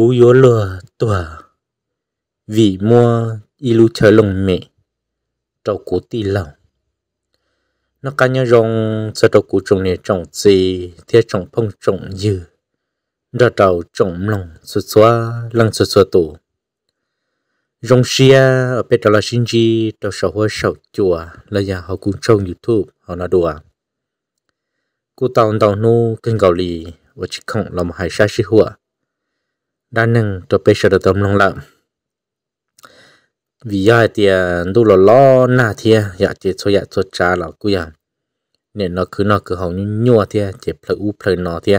cú yếu lừa tùa vì mua ilu chờ lòng mẹ trâu cú tì lòng nó cá nhân rong sợ trâu cú trồng này trồng gì thế trồng phong trồng dư ra trâu trồng lồng xóa xóa lăng xóa xóa tủ rong xia ở bên trâu là sinh chi trâu sầu hoa sầu chùa là nhà họ cũng trồng youtube họ nói đùa cú tàu tàu nu kênh gạo lì và chỉ không làm hai sai sự hoa ด้านหนึ่งตัวเปชดตัวลงละวิยาเตียดูหล่อล้อหน้าเทียอยากเจ็ดโซอยากโซจ้าหล่อกูอยากเนี่ยนอคือนอคือเขายั่วเทียเจ็บเพลอูเพลนอเทีย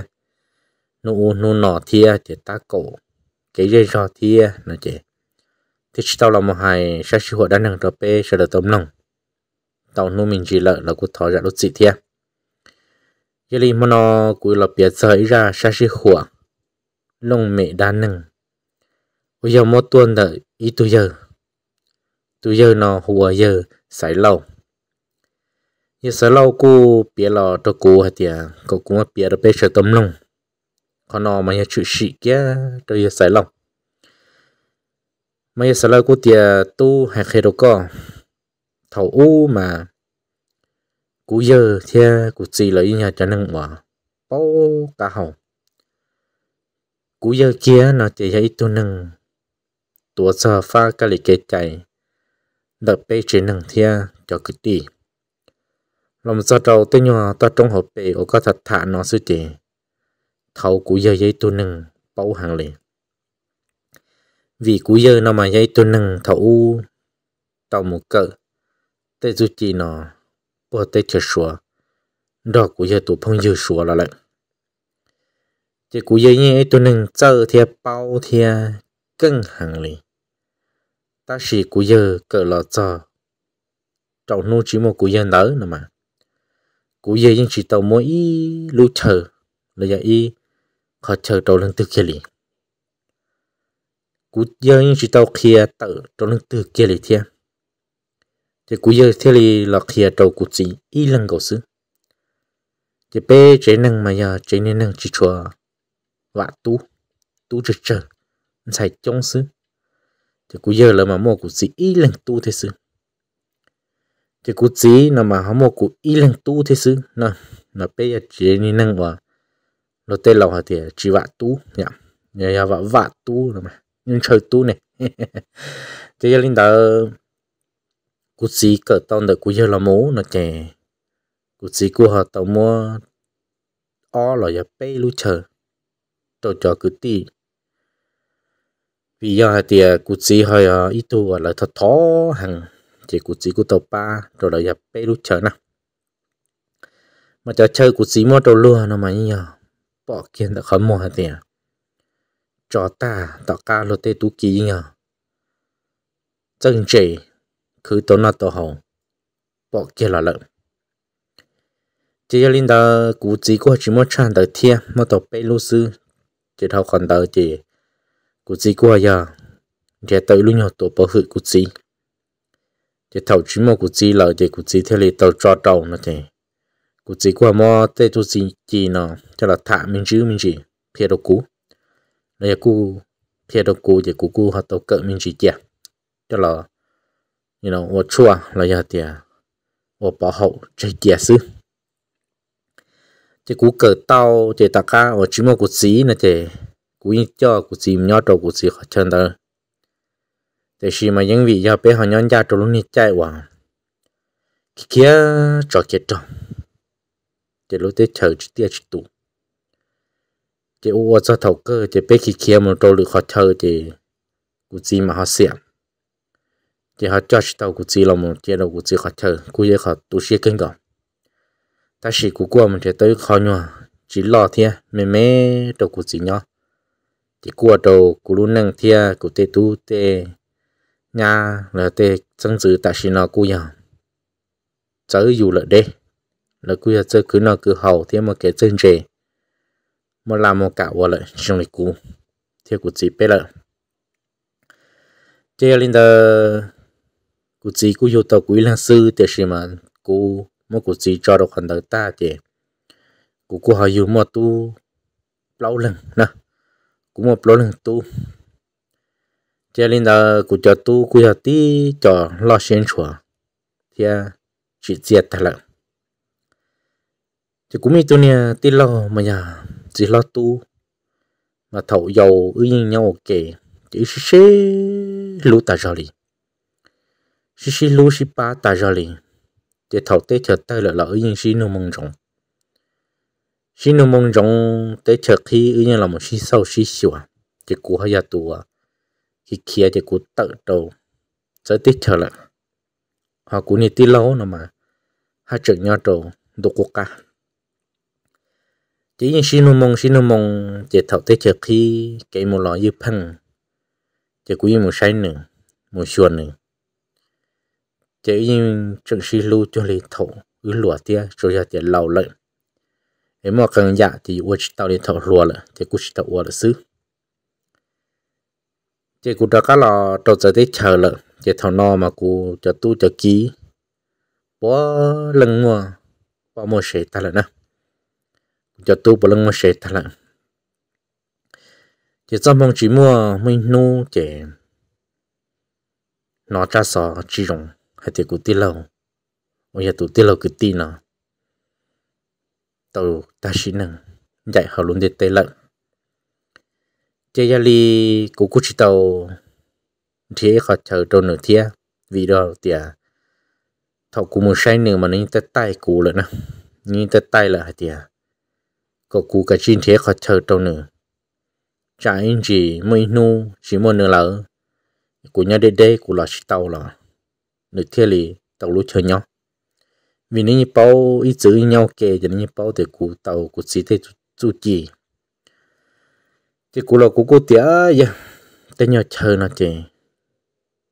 นูนูนอเทียเจ็บตาโก cái à, à, dạ dạ à. dây cho thia nó chế thì tao là một hai sát sĩ hội đan hàng rp sẽ là lòng tao nu mình chỉ lợi là của thọ ra dạ đốt dị thia giờ đi mà nó cúi là biết rời ra sát sĩ hội lông mẹ đá nâng. Ôi giờ mốt tuôn đợi ý tu giờ. Tu giờ nó hùa giờ sải lâu. Như sải lâu cô bia lò cho cô hả tìa, cô cũng mà bia đó bê sở tấm lông. Khó nó mà nhờ chữ sĩ kia cho giờ sải lâu. Mà giờ sải lâu cô tìa tu hạt khê đồ co. Thảo u mà cú giờ thia cú chỉ lấy nhà cho nâng mà bao cả hồng cú giờ chia nó chỉ thấy tu nâng tu sờ pha cái lì kế chạy đợt bê chỉ nâng thia cho cứ đi lòng giờ đầu tới nhỏ ta trong hộp bê ô có thật thả nó sư chị thầu cú giờ giấy tu nâng bảo hàng liền vì cú giờ nó mà giấy tu nâng thầu tàu một cỡ tới du chị nó bỏ tới chờ sủa đó cú giờ tu phong dư sủa là lại chỉ cú dây nhé tôi nên chờ thì bao thì cân hàng lì ta chỉ cú dơ cỡ lọ chờ trầu chỉ một cú dơ mà cú dây chỉ tàu mỗi lưu chờ là giờ y họ chờ kia lì cú dơ chỉ tàu kia tự trầu lên từ kia lì thiên thì cú dơ là kia trầu cú gì y lần cầu xứ thì bé chế năng mà giờ chế nên năng chỉ chùa và tu tu trực chờ sai trong sư thì cú giờ là mà mua cú chỉ y lần tu thế sư thì cú chỉ là mà họ mua cú y lần tu thế sư nó nó bây giờ chỉ nên năng và nó tên là thì chỉ vạ tu nhá nhá vạ vạ tu rồi mà nhưng chơi tu này thì giờ linh đạo cú chỉ cỡ tao được cú giờ là mố nó chè cú chỉ cú họ tao mua ó là giờ bây lúc chờ tôi cho cứ tì vì do thì à, cụ chỉ hơi ít à, tu là thật thó hàng chỉ cụ chỉ cụ tàu ba rồi là nhập bê lúc chờ nào mà cho chơi cụ chỉ mua đồ luôn nó mà như nhỉ bỏ kiên đã khó mua hả cho à. ta tạo ca lô tê tú ký nhỉ chân chỉ cứ tốn nó tổ hồng bỏ kia là lợn chỉ cho linh đó cụ chỉ có chỉ mua chăn tới thiên mà tàu bê lúc sư chỉ thao còn đỡ chỉ cụ gì qua giờ chỉ tới lúc nhỏ tổ bảo hữu cụ gì chỉ thầu chỉ mua cụ gì là chỉ cụ gì theo lý tàu cho đầu nó chỉ cụ gì qua mò tê tu gì chỉ nó cho là thả mình chứ mình chỉ phía đầu cú này cụ phía đầu cũ chỉ cụ cụ họ tàu cỡ mình chỉ chả cho là you know 我错了要点，我保护这解释。thì cú cờ tàu thì ta cá ở chỉ một cú xí này thì cú cho cú xí nhỏ trâu cú xí khó chân đó thì khi mà những vị giao bé họ nhon ra trâu luôn đi chạy qua kia cho kia trâu thì lúc đấy chờ chỉ tiếc chút tụ thì u cho thầu cơ thì bé khi kia một trâu được khó chờ thì cú xí mà họ xem thì họ cho tàu cú xí là một chia đầu cú xí khó chờ cú dễ khó tu sĩ kinh gặp ta chỉ cú qua mình sẽ tới khó nhòa chỉ lo thia mẹ mẹ đầu cụ chỉ nhọ chỉ qua đầu cụ luôn năng thia cụ tê tu tê nhà là tê chân dữ ta chỉ nó cụ nhọ chớ dù lợi đê là cụ giờ cứ nó cứ hầu thia mà cái chân rề mà làm một cả vào lợi trong lịch cụ thia cụ chỉ bé lợi chơi linh đó cụ chỉ cụ yêu tàu quý là sư để xem mà cụ mà cụ chỉ cho được khoản đầu ta thì cụ cụ họ dùng một tu lâu lần nè cũng một lâu lần tu cho nên là cụ cho tu cụ cho tí cho lo xuyên chùa thì chỉ diệt thật lận thì cũng như tôi nè tí lo mà nhà chỉ lo tu mà thầu dầu ư nhìn nhau kể chỉ xí xí lú ta rồi xí xí lú xí ba ta rồi chế thầu tế chợ tay là là ở những xí nô mông rộng xí nô mông rộng tế chợ khi ư những là một xí sâu xí xỉu chế cú hay gia tù à. khi kia chế cú tự đầu sẽ tế chợ là họ cũng như tí lâu nữa mà hai chợ nhau đầu đủ quốc ca chỉ những xí nô mông xí nô mông chế thầu tế chợ khi cái một lọ như phân chế cú như một sai nữa một xuân nữa chỉ yên trường sĩ lưu cho lý thổ ứ lúa tia rồi giờ tiền lâu lợn em mà cần dạ thì uất tao lý thổ lúa lợn thì cũng tao uất là xứ chỉ cũng đã cá lò trong giờ tới chờ lợn chỉ thằng nào mà cụ cho tu cho ký bỏ lần mà bỏ mua sẻ ta lợn nè cho tu bỏ lần mua sẻ ta lợn chỉ trong mong chỉ mua mình nu chỉ nó cha sò chỉ rồng hay thì cụ tí lâu ôi giờ tụ tí lâu cứ tí nó tàu ta xí nâng dạy họ luôn để tê lận chơi gia li cụ cụ chỉ tàu thế họ chờ trâu nửa thia vì đó thì à thọ cụ một sai nửa mà nên ta tay cụ lận nè nên ta tay là thì à có cụ cả chín thế họ chờ trâu nửa trái gì, mới nu chỉ muốn nửa lỡ của nhà đê đê của là chỉ tàu lò nửa kia là tàu lúa chơi nhau vì nếu như bao ít chữ nhau kề thì nếu như bao thì cụ tàu cụ xí thì chú chỉ thì cụ là cụ cụ tía ya dạ. tên nhau chơi nó chơi,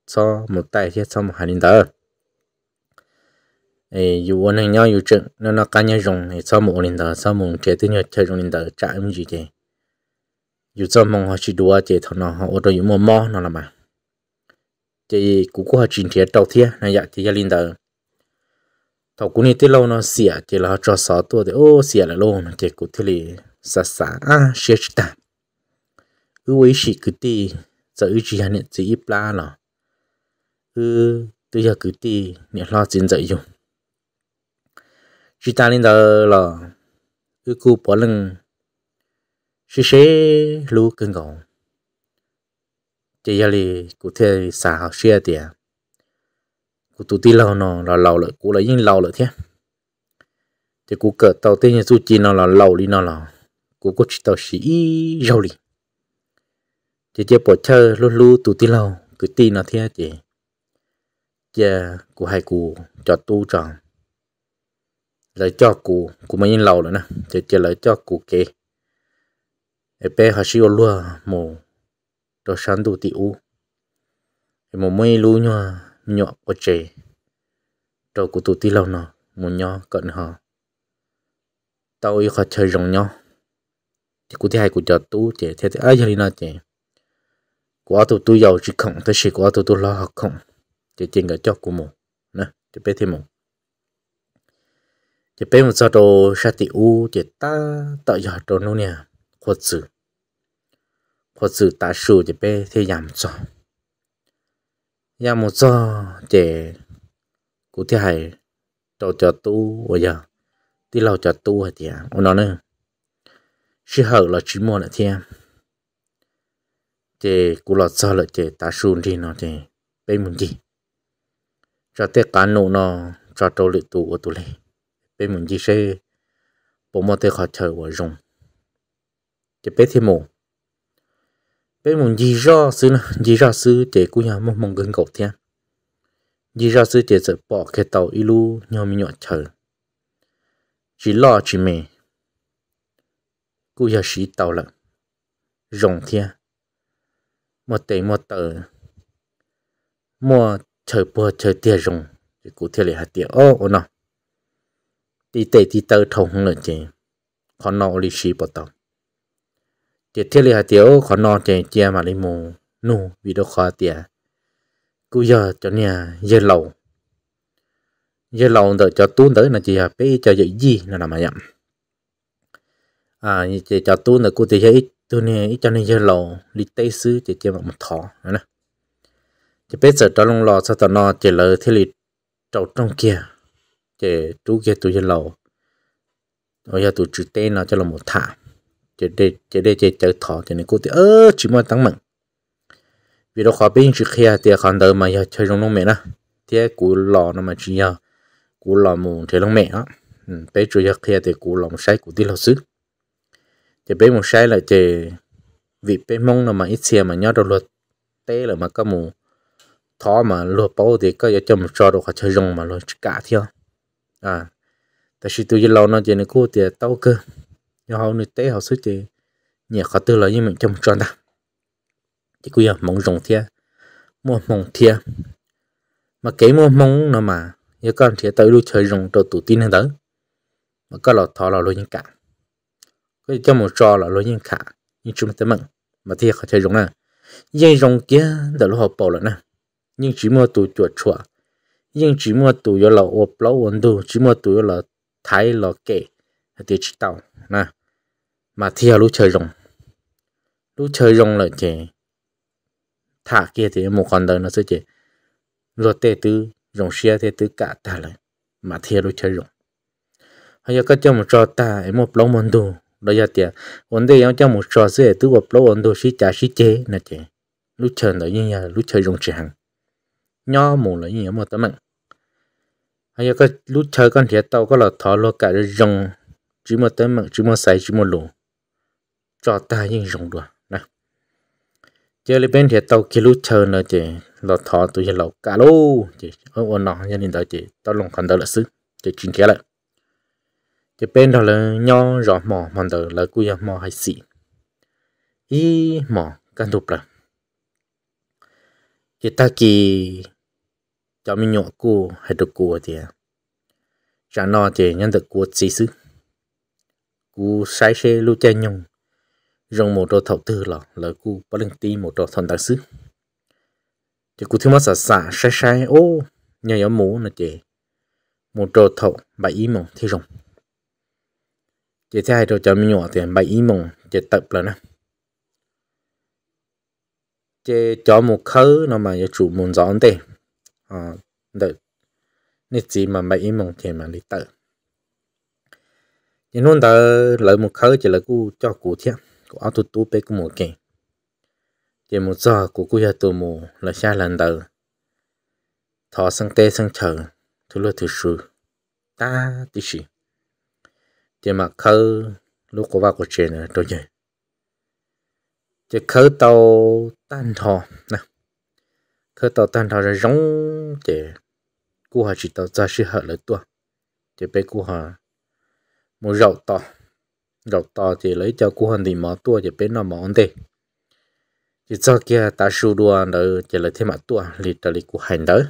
cho một tay thì cho một hai linh đó ấy dù anh em nhau dù chuyện nó nó cá nhau dùng thì cho một linh đó cho một chế tên nhau chơi dùng linh đó chạy không gì chứ dù cho mong họ chỉ đùa chế thằng nó họ ở đâu dù mua mò nó là mà chị cũng có trình thiệt đầu tiên này dạ chị gia linh tờ thầu cũng đi lâu nó xỉa chị là cho sáu tuổi thì ô xỉa là luôn, mà chị cũng thế lì xa xa à xỉa chị ta ư ấy chị cứ đi giờ ư chị hắn chị ít la là ư tôi giờ cứ đi nhận lo tiền dậy dùng chị ta lên tờ là ư cô bỏ lưng xỉa xế lú cưng gồng chỉ giờ thì cụ thể xả học xe thì cụ tụt đi lâu nó là lâu rồi cụ là những lâu rồi thế thì cụ cỡ tàu tiên nhân suy nó là lâu đi nó là cụ có chỉ tàu sĩ rau đi chỉ chỉ bỏ chơi luôn luôn tụt đi lâu cứ tin nó thế chị chị cụ hay cụ cho tu tròn lại cho cụ cụ mấy nhân lâu rồi nè chị chị lại cho cụ kể bé họ siêu luôn một lo sáng đủ tiêu một mấy lưu nhọ nhọ có trẻ trâu của tụi tí lâu nọ một nhọ cận họ tao ý khó chơi rồng nhọ thì cụ thứ hai cụ chờ tú trẻ thì ai chơi nó trẻ của tụi tôi giàu chỉ không tới sự của tụi tôi lo học không thì trên cái chót cụ một nè thì bé thêm một thì bé một sao đồ sát tiêu thì ta tạo giờ đồ nô nè khuất sự có sự tá sửa thì bé thì giảm cho giảm cho thì cụ thể hay cho cho tu bây giờ thì lâu cho tu hay thì à ông nói nữa sự hở là chỉ mua lại thêm thì cụ lọt cho lại thì tá sửa thì nó thì bê mình gì cho tất cá nụ nó cho tôi lệ tụ của tôi lên bên mình gì sẽ bộ môn tôi khó chơi của dùng chỉ bê thêm một bên mình gì ra sư nè, gì ra sư để cũng nhà mong mong gần gọc thiên gì ra sư để sẽ bỏ cái tàu đi ilu nhau mình nhọn chờ chỉ lo chỉ mẹ cũng nhà sĩ tàu lận rồng thiên một tệ một tờ mua chơi bùa chơi tia rồng thì cụ thể là hạt tia ô ô nọ đi tệ đi tờ thầu không lợi chế khó nọ lì xì bỏ tàu tiệt thiết li hạt tiếu khó non chè chia mà đi mù nu vì đâu khó tiệt cứ giờ cho nhà giờ lâu, giờ lâu đợi cho tu tới là chỉ là bé cho dễ gì là làm mà à chỉ cho tu là cô thì thấy tu này cho nên giờ lâu, đi tây xứ chỉ chia một thỏ nè chỉ bé sợ cho lòng lo sao tao no chỉ lời thế li trầu trong kia chỉ chú kia tu giờ lâu, rồi giờ tu chữ tên nó cho là một thả chỉ để chỉ để chỉ chờ thọ cho nên cô thì ơ chỉ mà tăng mạnh vì đó khó bên chỉ kia thì còn đời mà giờ chơi trong nông mẹ đó thì cú lò nó mà chỉ giờ cú lò mù chơi nông mẹ đó ừ, bé chủ giờ kia thì cú lò một sai cú đi lò xứ thì bé một sai là chỉ vì bé mong là mà ít xe mà nhớ đâu luật té là mà có mù thọ mà luật bao thì có giờ cho một đồ khó chơi mà luật cả theo à tại vì tôi lâu nó chỉ nên cô thì tao cơ nhờ hậu nửa tế hậu sứ chị nhẹ khó tư lợi như mình trong tròn ta chỉ cứ mong rồng thia mua mong thia mà cái mua mong nó mà nhớ con thì tới lúc trời rồng cho tụ tin hơn tới mà có lọ thọ lọ lối nhân cả cái cho một trò là lối nhân cả nhưng chúng ta mừng mà thì khó chơi rồng nè à. nhưng rồng kia đã lúc họ bỏ lại nè nhưng chỉ mua tụ chuột chuột nhưng chỉ mua tụ yo là ốp lâu ổn đủ chỉ mua tụ yo là thái là kệ thì chỉ tao nè mà theo lúc chơi rồng lúc chơi rồng là chỉ thả kia thì một con đời nó sẽ chỉ luật tê tư rồng xia tê tư cả ta lại mà theo lúc chơi rồng hay là các cháu một trò ta em một lâu mòn đồ đó giờ tiệt vấn đề em cho một trò sẽ tư một lâu mòn đồ xí trả xí chế là chỉ lúc chơi đó như là lúc chơi rồng chỉ hàng nhỏ mù là như một tấm mạnh hay là các lúc chơi con thiệt tàu có là thọ lo cả rồng chỉ một tấm mạnh chỉ một sai chỉ một lùn cho ta yên rộng đùa nè giờ lên bên thì tàu kia lúc chờ nữa chị lò thọ tụi giờ lò cá lô chị ở quần nọ nhân đình đó chị tao lòng khẩn đỡ là xứ chị chuyên kia lại chị bên đó là nho rõ mỏ mòn đỡ là cua mỏ hay xị ý mỏ căn đục là chị ta kỳ cho mình nhọ cua hay được cua thì chả nó thì nhân được cua xí xứ cua sai xe lúc chân nhung rong một trò thầu tư là là cụ bà lưng ti một trò thần đặc sứ chỉ cụ thiếu mắt xả xả sai sai ô nhờ yếu mũ là chị một trò thầu bảy ý mộng thi rồng chị thay trò cho mình nhỏ thì bảy ý mộng chị tập là nè chị cho một khứ nó mà chủ muốn rõ thế à được nên chỉ mà bảy ý mộng thì mà đi tập nhưng hôm đó lời một khứ chỉ là cụ cho cụ thiếu có áo tụt tú bê của mùa kì chỉ một giờ của cô gia tù mù là xa lần đầu thọ sang tê sang chờ thứ lô thứ sư ta tí xì chỉ mà khơ lúc có ba của chị nữa tôi vậy chỉ khơ tàu tan thọ nè khơ tàu tan thọ rồi giống chị cô họ chỉ tàu ra sư hợp lại tua chỉ bê cô họ một rậu tàu đầu to thì lấy cho cú hòn thì mỏ tua thì bên nó mỏ ổn định thì cho kia ta su đua đỡ chỉ lấy thêm mặt tua lì ta lì của hành đỡ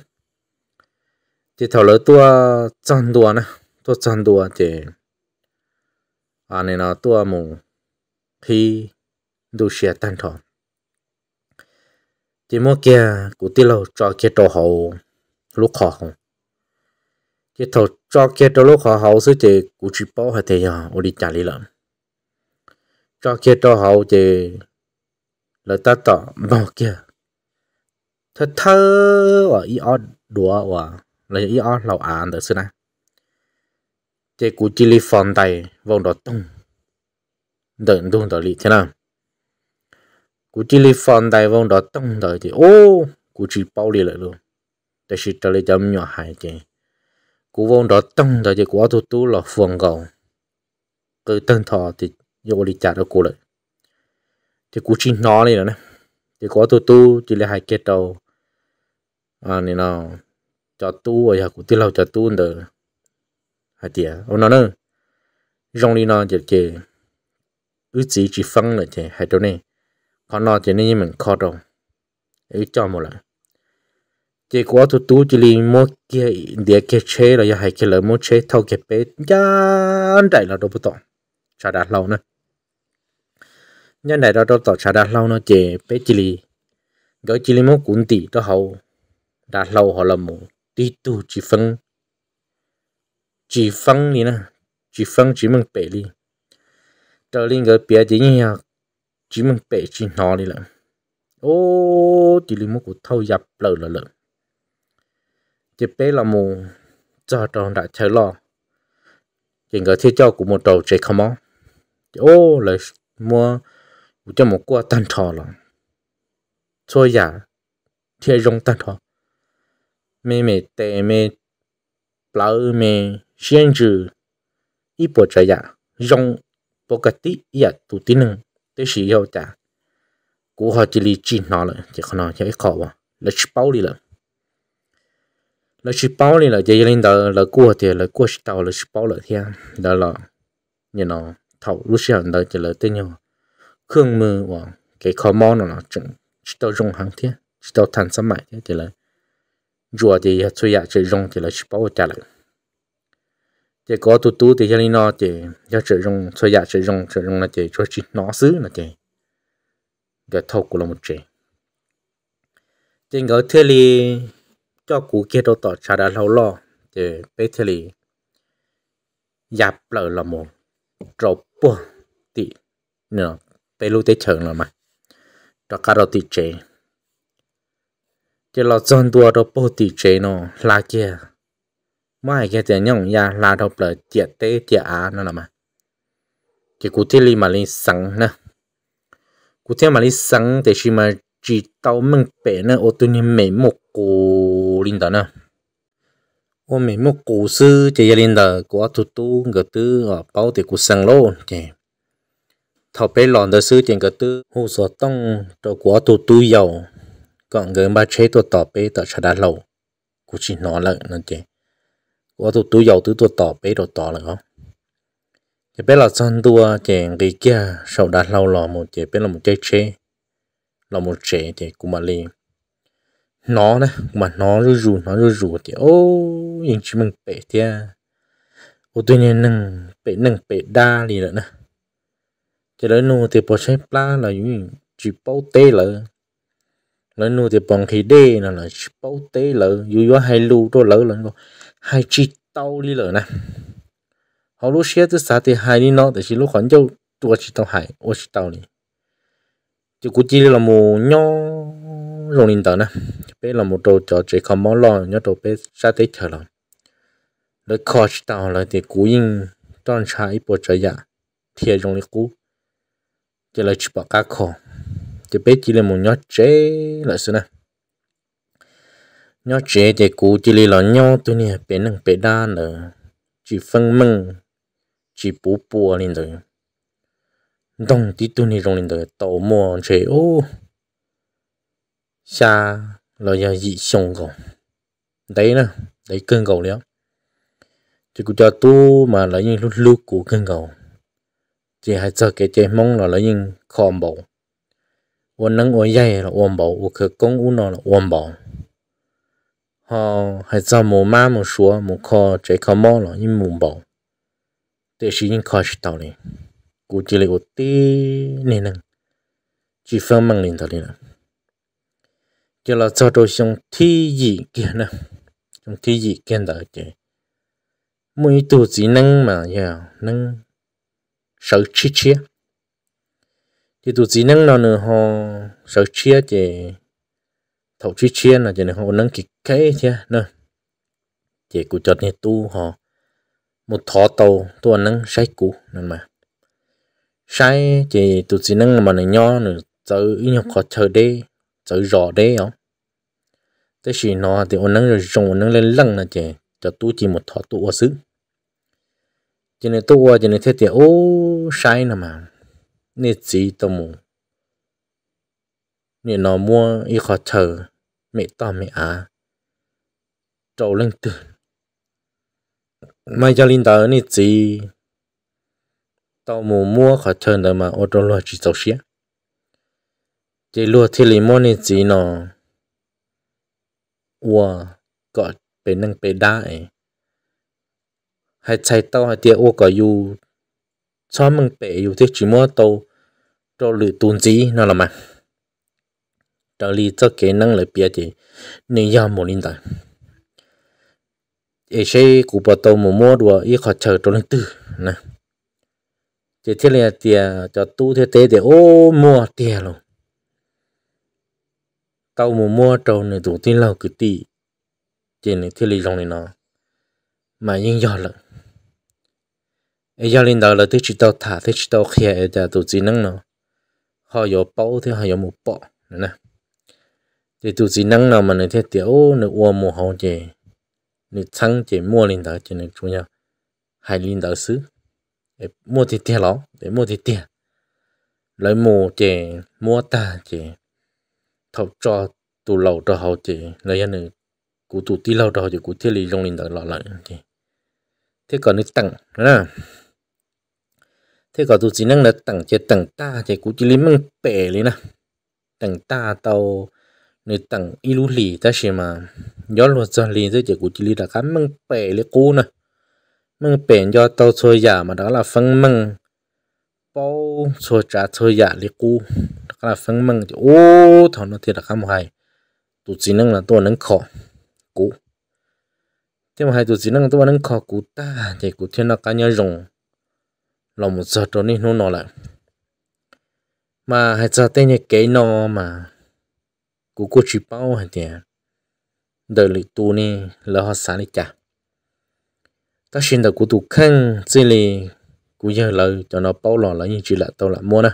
thì thầu lỡ tua chân tua nè tua chân tua thì à này nó tua mù khi đủ xe tan thọ thì mua kia cụ ti lâu cho kia trò hậu lúc khó không chỉ thầu cho kia trò lúc khó hậu sư chỉ cụ chỉ bảo hay thế à ôi đi trả lý lắm cho kia cho hậu thì là ta tỏ bỏ kia thật thơ ở ý o đùa ở là ý o lầu án được xưa này chế cú chỉ li phòn tay vòng đó tung đợi tung đó li thế nào cú chỉ li phòn tay vòng đó tung đó thì ô cú chỉ bao li lại luôn để chỉ trở li chấm nhỏ hai chế cú vòng đó tung đó thì quá tu tu là phồng cầu cứ tân thọ thì giờ bố đi trả cho cô lại thì cô chỉ nó này nè thì có tu tu chỉ là hai kết đầu à này nó cho tu rồi hả cô tiêu lâu cho tu nữa hai tía ông nó nữa rong đi nó chỉ chỉ ước chỉ chỉ phân là chỉ hai chỗ này còn nó chỉ nên mình khó đâu ấy cho một lần chỉ có tu tu chỉ li mua kia địa kia chế rồi hai kia là mua chế thâu kia bé chán đại là đâu biết chả đạt nữa nhân đại đó tôi chả đạt lâu nó chỉ bé chỉ chỉ lì một cuốn tỷ đó hậu đạt họ là một tí tu chỉ phân chỉ phân đi nè chỉ chỉ mừng bể đi trở lên gỡ bé chỉ như chỉ mừng bể chỉ nó đi ô chỉ lì một thâu dập lợ lợ chỉ bé là một cho tròn đã chơi chỉ gỡ thiết cho của một đầu chơi không ô là mua cho một quả tan trò là cho giả thì dùng tan trò mẹ mẹ tệ mẹ lão mẹ xuyên trừ ít bộ cho giả dùng bộ cái tí giả tụ tí nâng tới sử dụng trả cú họ chỉ lý chỉ nó là chỉ không nó chỉ khó quá là chỉ bao đi là là chỉ bao đi là chỉ lên đó là cua thì là cua tàu là chỉ bao là thiên đó là như nào thầu lúc xưa đợi chỉ lợi tới nhau khương mưa và cái khó mò nó là chỉ tao rong hàng thế chỉ đạo thành sắm mày thế chỉ lợi rùa thì suy ya chỉ rong chỉ lợi chỉ bảo trả lại chỉ có tu tu thì cái nó thì cho chỉ rong suy ya chỉ rong chỉ rong là chỉ cho chỉ nó xứ là chỉ để thầu của là một chỉ trên cái thế li cho cụ kia đâu tỏ trả đã lâu lo thì bé thế li dạp lợ là một trộp bố tị nữa tê lu tê chừng rồi mà cho cá rô tị chế chế lo chọn đua đó bố tị chế nó là kia mai cái tiền nhông ya là đâu bờ tiệt tê tiệt á nữa là mà chế cụ tê li mà lên sẵn nè cụ tê mà lên sẵn thì chỉ mà chỉ tao mừng bể nè ô tô nhìn mấy một cô linh đó nè 我们么故事这一领的，我都都个都啊，包的故生咯，这。thọ bé lòn đó sư tiền cái tư hồ sơ tông cho của tu tu giàu còn người ba chế tu tỏ bé tỏ chả đã lâu cũng chỉ nói là nó chỉ của tu tu giàu tu tu tỏ bé đồ tỏ là không thì bé là son tua chèn cái kia sau đã lâu lò một chế bé là một chế chế là một chế chế cũng mà liền nó nè mà nó rú rú nó rú rú thì ô nhìn chỉ mình bể thế à. ô tuy nhiên nâng bể nâng bể đa gì nữa nè cho đến nu thì bỏ xếp la là những chỉ bao tê lợ lớn nu thì bằng khí đê là là chỉ bao tê lợ dù gió hai lù đó lợ lớn có hai chỉ tao đi lợ nè họ lúc xé tới xa thì hai đi nó thì chỉ lúc khoảng châu tôi chỉ tao hai, tôi chỉ tao này chỉ cũng chỉ là một nhau rồi lên tàu nè bé là một đồ cho chỉ không món lo nhớ đồ bé ra tới thở lắm. lấy khó tao là thì cú in tròn trái bộ trời dạ thiệt trong lấy cú chỉ là chụp cá khó, chỉ bé chỉ là một nhớ chế là sao nè nhớ chế thì cú chỉ là nhớ tôi nè bé nâng bé đa nữa chỉ phân mừng chỉ bù bùa lên rồi Đồng tí tôi nè trong lên rồi tàu mò chế ô xa là giờ dị xong còn đấy nè đấy cơn cầu đấy thì cũng cho tu mà lấy những lúc lúc của cơn cầu chỉ hay cho cái chế mong là lấy những khom bầu uốn nắng uốn dây là uốn bầu uốn khử công uốn nó là uốn bầu ha, hay cho mồ ma mồ xúa mồ kho chế kho mò là những mù bầu để sử những kho tàu này cũng chỉ là một tí nên chỉ phân mang lên thôi nè giờ là cho đồ xong thi gì kia nè trong thi gì kia đó chứ mỗi tổ chỉ năng mà giờ năng sợ chi chia thì tổ chỉ năng nó nữa họ sợ chia chứ thầu chi chia là chứ họ năng kịch cái chứ nè chỉ cụ chợt này tu họ một thọ tàu tôi năng sai cũ nên mà sai thì tổ chỉ năng mà này nho nữa tới nhau khó chờ đê tới rõ đê không thế chỉ nó thì ông nắng rồi trồng nắng lên lăng là chè cho tú chỉ một thọ tú ở xứ cho nên tôi qua cho nên thế thì ô sai nè mà nên chỉ tao mù nên nó mua y khó chờ mẹ to mẹ à trâu lên từ mai cho linh tờ nên chỉ tao mù mua khó chờ nữa mà ô trâu lo chỉ tao xía chỉ lo thì lấy món nên gì nó ua có bề năng bề đa hay chạy tao hay tiệt ua có yêu cho mình bề yêu tiệt chỉ tàu cho lựa tuần gì nó là mà trợ lý cho kỹ năng lại bia thì nên giao một linh tài ấy sẽ cụ bà tàu một mua đùa ít khó chờ cho linh tư chỉ thiết là tiền cho tu thế tế để ô mua tiền luôn tao mua mua trâu này tổ tin lâu cứ tì trên này thiết lý rong này nó mà nhưng do là ấy do lên đạo là thích chỉ tao thả thích chỉ tao khía ấy là tổ chỉ năng nó họ có bao thì họ có một bọ nè thì tổ chỉ năng nào mà này thiết tiểu này uo mua họ chỉ này thắng chỉ mua lên đạo trên này chủ nhà hai đạo đầu xứ mua thì tiền lắm để mua thì tiền lấy mua chỉ mua ta chỉ thọ cho tụ lầu cho họ thì lấy anh này cụ tụ tí lầu cho họ thì cụ thiết lý trong linh đạo lọ lại thì thế còn nước tặng đó thế còn tụ chỉ năng là tặng chế tặng ta chế cụ chỉ lấy măng bể lấy nè tặng ta tàu nó tặng ilu lì ta xem mà gió luật cho lì thế chế cụ chỉ lấy là cá măng bể lấy cô nè măng bể do tàu soi giả mà đó là phân măng bao số trả số giả li cú các là phân mừng thì ô thằng nó thiệt là khám hoài tụ chỉ năng là tôi nâng khó cú thế mà hai tụ chỉ năng tôi nâng khó cú ta thì cú thiên nó cá nhân rồng lòng một giờ tôi đi nó nó lại mà hay giờ tên nhảy cái nó mà cú cú chỉ bao hai tiền đời lý tu này là họ sáng đi chả ta xin được cú tụ khăn chỉ lý cú giờ là cho nó bao lò là những chỉ là tao là mua nè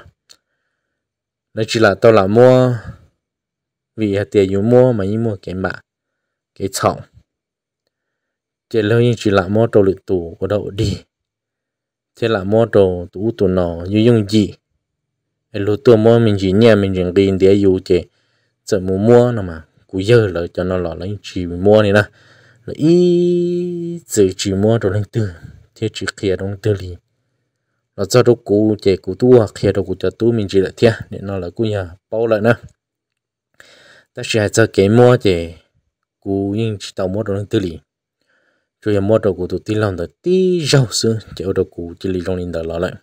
nó chỉ là tao là mua vì tiền dùng mua mà như mua cái mạ cái trọng chỉ lâu như chỉ là mua đồ lựu tủ của đậu đi thế là mua đồ tủ tủ nó như dùng gì lúc tôi mua mình chỉ nhẹ mình chuyển tiền để dù chỉ sợ mua mua nó mà cú giờ là cho nó lò là như chỉ mua này nè là ít chỉ mua đồ lên tư thế chỉ kia đông tư liền nó cho đâu cũ chế cú tua khi đâu cú cho tu mình chỉ là thiên nên nó là cú nhà bao lại nữa ta sẽ cho cái mua chế cú nhưng chỉ tao mua đồ tư lý cho nhà mua đồ cú tu tin lòng đó tí rau sư chế đồ cú chỉ lý trong linh đó lo lại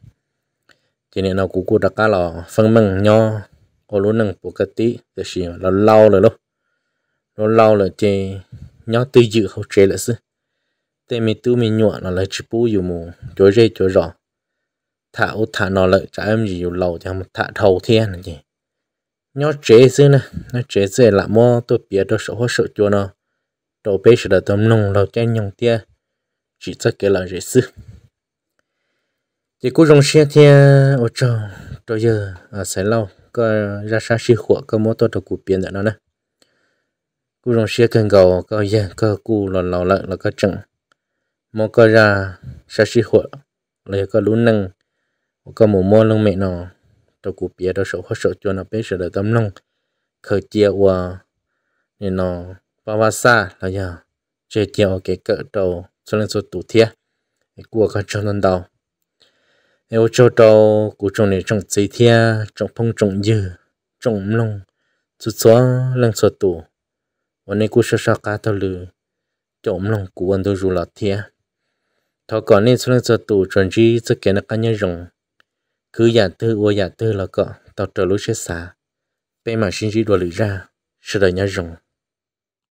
cho nên nó cú cú đã cá lò phân măng nho có lúa năng bộ cái tí cái gì nó lâu rồi lúc nó lâu rồi chế nhớ tự dự không chế là sư tại mình tu mình nhọ là là chỉ bù dù mù chỗ rê chỗ rõ thả ô thả nó lợi trả em gì lâu thì không thả thầu thiên này gì nhớ chế dư nè nó chế dư là mua tôi biết đâu số sợ chua nó đầu bê sửa tôm nung đầu chân nhung tia chỉ cho cái là chế dư chỉ cú rong xe thì ô cho tôi giờ à sẽ lâu cơ ra xa xí khổ cơ mua tôi tôi cụ biến nữa nó nè cú rong xe cần cầu cơ giờ cơ cú là lò lợi là cơ chừng mua cơ ra xa xí khổ là cơ lún nâng có một môn lông mẹ nó tôi cụ bia đó sổ hóa sổ cho nó biết sổ được tấm lông khởi chia qua nên nó bao bao xa là giờ chơi chia cái cỡ đầu cho nên số tủ thiệt của các cho nên đầu nếu cho đầu của trong này trong dây thiệt trong phong trong dư trong lông chút xóa lăng số số nó tủ วันนี้กูชอบชอบการตัวลือจมลงกูวันตัวรู้หลอดเทียทอก่อนนี้ส่วนตัวตัวจนจีจะเกิดนักการยัง cứ giả tư ô giả tư là cọ tao trở lối sẽ xả bên mà sinh chỉ đùa lưỡi ra sẽ đợi nhá rồng